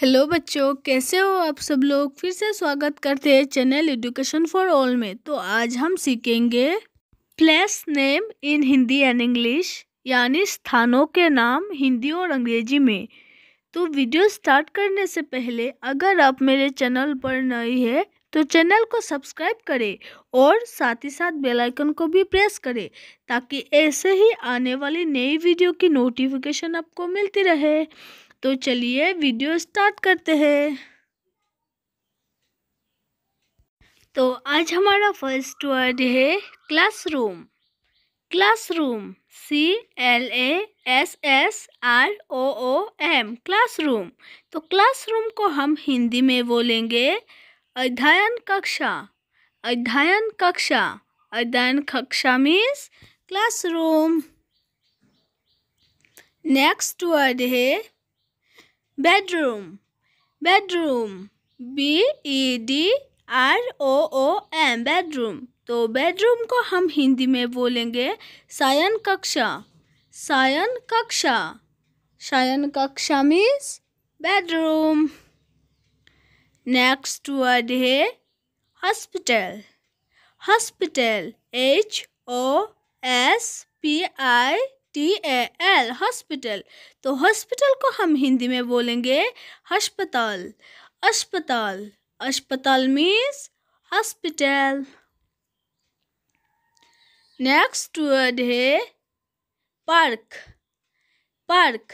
hello बच्चों कैसे हो आप सब लोग फिर से स्वागत करते हैं चैनल एजुकेशन फॉर ऑल में तो आज हम सीखेंगे place name in Hindi and English यानी स्थानों के नाम हिंदी और अंग्रेजी में तो वीडियो स्टार्ट करने से पहले अगर आप मेरे चैनल पर नए हैं तो चैनल को सब्सक्राइब करें और साथ ही साथ बेल आइकन को भी प्रेस करें ताकि ऐसे ही आने वाली नई वीडियो की नोटिफिकेशन आपको मिलती रहे तो चलिए वीडियो स्टार्ट करते हैं तो आज हमारा फर्स्ट वर्ड है classroom classroom C L A S S R O O M classroom तो क्लासरूम को हम हिंदी में बोलेंगे अध्ययन कक्षा अध्ययन कक्षा अध्ययन कक्षा मीन्स क्लासरूम नेक्स्ट वर्ड है bedroom bedroom b e d R O O M bedroom तो बेडरूम को हम हिंदी में बोलेंगे सायन कक्षा सायन कक्षा सायन कक्षा मीन्स बेडरूम नेक्स्ट वर्ड है hospital hospital H O S P I T A L hospital तो हॉस्पिटल को हम हिंदी में बोलेंगे हस्पताल अस्पताल अस्पताल मीन्स हॉस्पिटल नेक्स्ट वर्ड है park park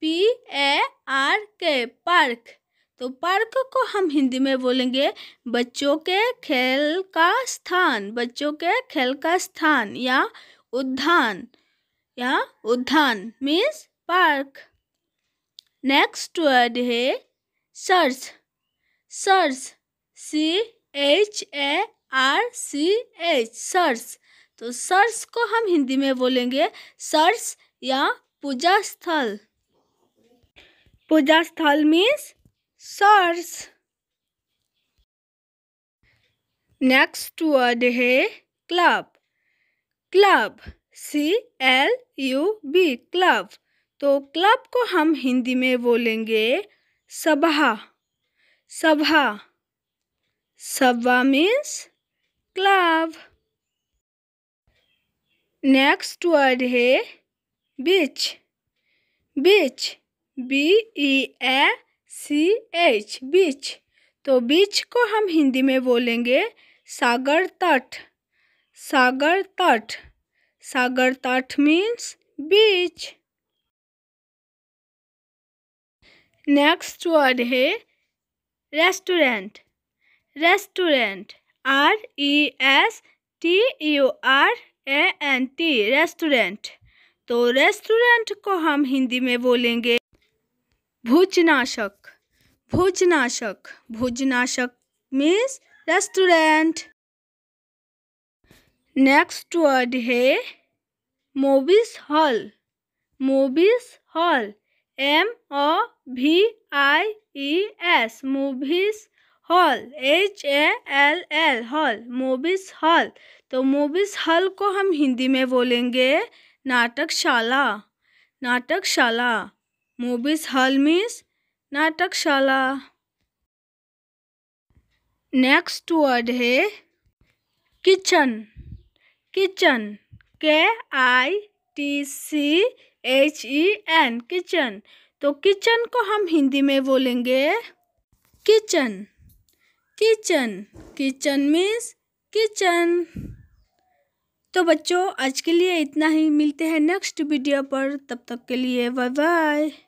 P A R K park तो पार्क को हम हिंदी में बोलेंगे बच्चों के खेल का स्थान बच्चों के खेल का स्थान या उद्यान या उद्यान मीन्स पार्क नेक्स्ट वर्ड है search search C H A R C H search तो सर्च को हम हिंदी में बोलेंगे सर्च या पूजा स्थल पूजा स्थल मीन्स सर्च नेक्स्ट वर्ड है club club C L U B club तो क्लब को हम हिंदी में बोलेंगे सभा सभा सभा मीन्स क्लब नेक्स्ट वर्ड है बीच बीच बी ई ए सी एच बीच तो बीच को हम हिंदी में बोलेंगे सागर तट सागर तट सागर तट मीन्स बीच नेक्स्ट वर्ड है restaurant restaurant R E S T U R A N T restaurant तो रेस्टोरेंट को हम हिंदी में बोलेंगे भोजनाशक भोजनाशक भोजनाशक मीन्स रेस्टोरेंट नेक्स्ट वर्ड है movies hall movies hall M O V I E S movies hall H A L L hall movies hall तो मोबिस हॉल को हम हिंदी में बोलेंगे नाटकशाला नाटकशाला मोबिस हॉल मीन्स नाटकशाला नेक्स्ट वर्ड है kitchen kitchen K I T C H E N kitchen तो किचन को हम हिंदी में बोलेंगे kitchen kitchen kitchen means kitchen तो बच्चों आज के लिए इतना ही मिलते हैं नेक्स्ट वीडियो पर तब तक के लिए बाय बाय